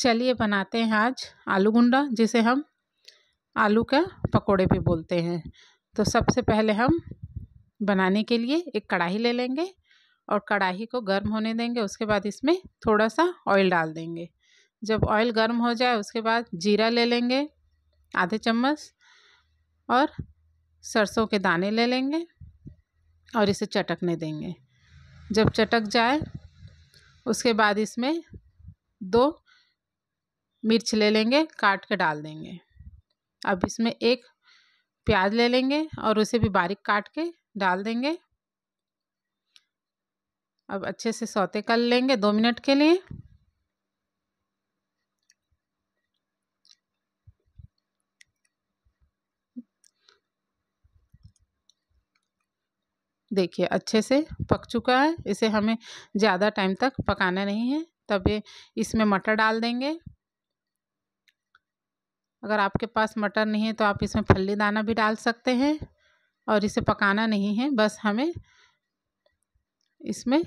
चलिए बनाते हैं आज आलू गुंडा जिसे हम आलू का पकोड़े भी बोलते हैं तो सबसे पहले हम बनाने के लिए एक कढ़ाई ले लेंगे और कढ़ाई को गर्म होने देंगे उसके बाद इसमें थोड़ा सा ऑयल डाल देंगे जब ऑयल गर्म हो जाए उसके बाद जीरा ले लेंगे आधे चम्मच और सरसों के दाने ले लेंगे और इसे चटकने देंगे जब चटक जाए उसके बाद इसमें दो मिर्च ले लेंगे काट के डाल देंगे अब इसमें एक प्याज ले लेंगे और उसे भी बारीक काट के डाल देंगे अब अच्छे से सौते कर लेंगे दो मिनट के लिए देखिए अच्छे से पक चुका है इसे हमें ज़्यादा टाइम तक पकाना नहीं है तब इसमें मटर डाल देंगे अगर आपके पास मटर नहीं है तो आप इसमें फल्ली दाना भी डाल सकते हैं और इसे पकाना नहीं है बस हमें इसमें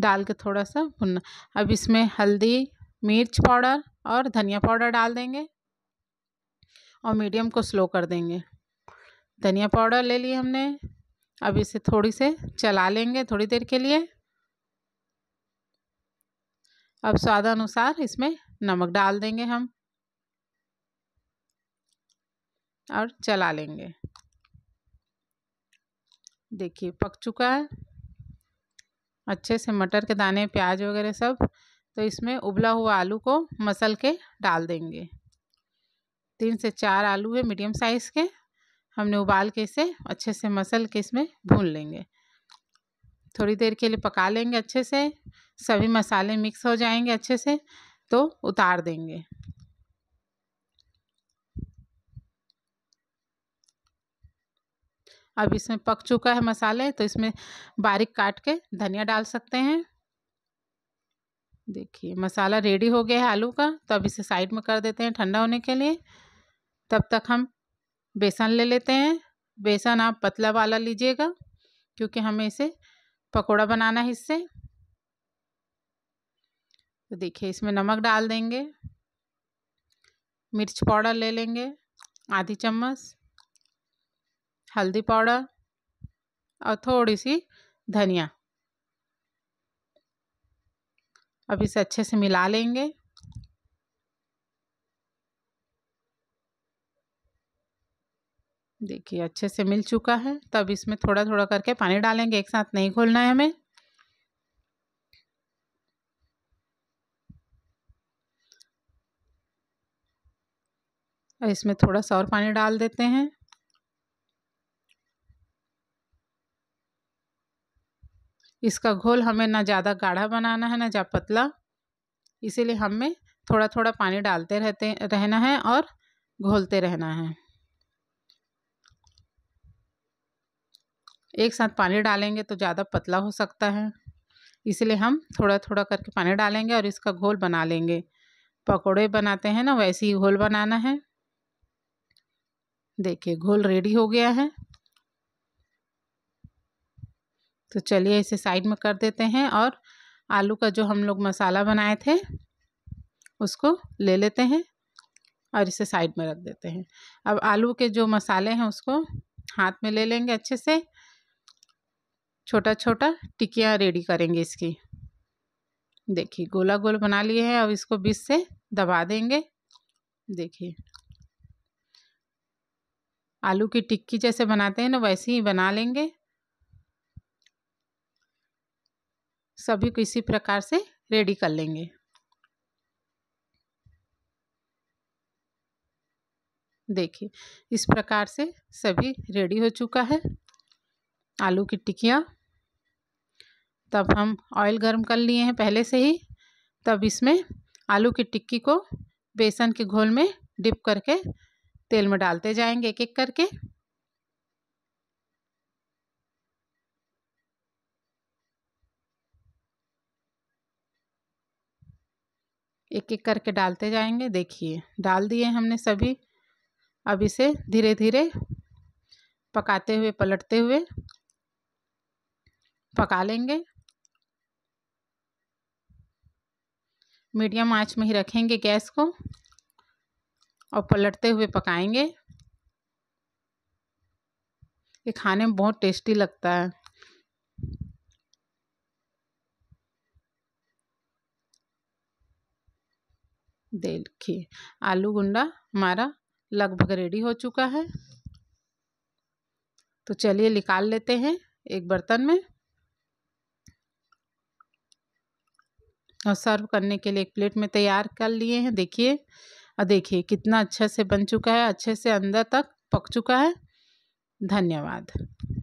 डाल के थोड़ा सा भुनना अब इसमें हल्दी मिर्च पाउडर और धनिया पाउडर डाल देंगे और मीडियम को स्लो कर देंगे धनिया पाउडर ले लिए हमने अब इसे थोड़ी से चला लेंगे थोड़ी देर के लिए अब स्वाद अनुसार इसमें नमक डाल देंगे हम और चला लेंगे देखिए पक चुका है अच्छे से मटर के दाने प्याज वगैरह सब तो इसमें उबला हुआ आलू को मसल के डाल देंगे तीन से चार आलू है मीडियम साइज़ के हमने उबाल के इसे अच्छे से मसल के इसमें भून लेंगे थोड़ी देर के लिए पका लेंगे अच्छे से सभी मसाले मिक्स हो जाएंगे अच्छे से तो उतार देंगे अब इसमें पक चुका है मसाले तो इसमें बारीक काट के धनिया डाल सकते हैं देखिए मसाला रेडी हो गया है आलू का तो अब इसे साइड में कर देते हैं ठंडा होने के लिए तब तक हम बेसन ले लेते हैं बेसन आप पतला वाला लीजिएगा क्योंकि हमें इसे पकोड़ा बनाना है इससे तो देखिए इसमें नमक डाल देंगे मिर्च पाउडर ले लेंगे आधी चम्मच हल्दी पाउडर और थोड़ी सी धनिया अब इसे अच्छे से मिला लेंगे देखिए अच्छे से मिल चुका है तब इसमें थोड़ा थोड़ा करके पानी डालेंगे एक साथ नहीं खोलना है हमें और इसमें थोड़ा सा और पानी डाल देते हैं इसका घोल हमें ना ज़्यादा गाढ़ा बनाना है ना ज़्यादा पतला इसीलिए हमें थोड़ा थोड़ा पानी डालते रहते रहना है और घोलते रहना है एक साथ पानी डालेंगे तो ज़्यादा पतला हो सकता है इसलिए हम थोड़ा थोड़ा करके पानी डालेंगे और इसका घोल बना लेंगे पकोड़े बनाते हैं ना वैसे ही घोल बनाना है देखिए घोल रेडी हो गया है तो चलिए इसे साइड में कर देते हैं और आलू का जो हम लोग मसाला बनाए थे उसको ले लेते हैं और इसे साइड में रख देते हैं अब आलू के जो मसाले हैं उसको हाथ में ले लेंगे अच्छे से छोटा छोटा टिकिया रेडी करेंगे इसकी देखिए गोला गोल बना लिए हैं अब इसको बीच से दबा देंगे देखिए आलू की टिक्की जैसे बनाते हैं ना वैसे ही बना लेंगे सभी को इसी प्रकार से रेडी कर लेंगे देखिए इस प्रकार से सभी रेडी हो चुका है आलू की टिकिया तब हम ऑयल गर्म कर लिए हैं पहले से ही तब इसमें आलू की टिक्की को बेसन के घोल में डिप करके तेल में डालते जाएंगे एक एक करके एक एक करके डालते जाएंगे देखिए डाल दिए हमने सभी अब इसे धीरे धीरे पकाते हुए पलटते हुए पका लेंगे मीडियम आंच में ही रखेंगे गैस को और पलटते हुए पकाएंगे ये खाने में बहुत टेस्टी लगता है देखिए आलू गुंडा हमारा लगभग रेडी हो चुका है तो चलिए निकाल लेते हैं एक बर्तन में और सर्व करने के लिए एक प्लेट में तैयार कर लिए हैं देखिए और देखिए कितना अच्छे से बन चुका है अच्छे से अंदर तक पक चुका है धन्यवाद